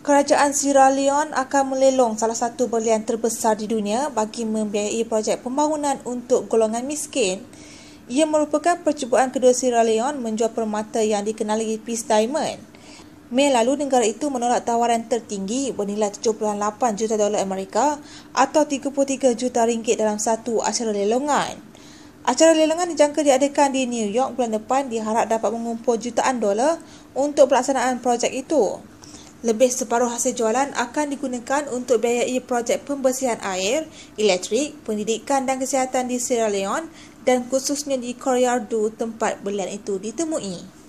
Kerajaan Sierra Leone akan melelong salah satu belian terbesar di dunia bagi membiayai projek pembangunan untuk golongan miskin. Ia merupakan percubaan kedua Sierra Leone menjual permata yang dikenali Peace Diamond. Mei lalu negara itu menolak tawaran tertinggi bernilai 78 juta dolar Amerika atau 33 juta ringgit dalam satu acara lelongan. Acara lelongan dijangka diadakan di New York bulan depan diharap dapat mengumpul jutaan dolar untuk pelaksanaan projek itu. Lebih separuh hasil jualan akan digunakan untuk biayai projek pembersihan air, elektrik, pendidikan dan kesihatan di Sierra Leone dan khususnya di Koryardu tempat belian itu ditemui.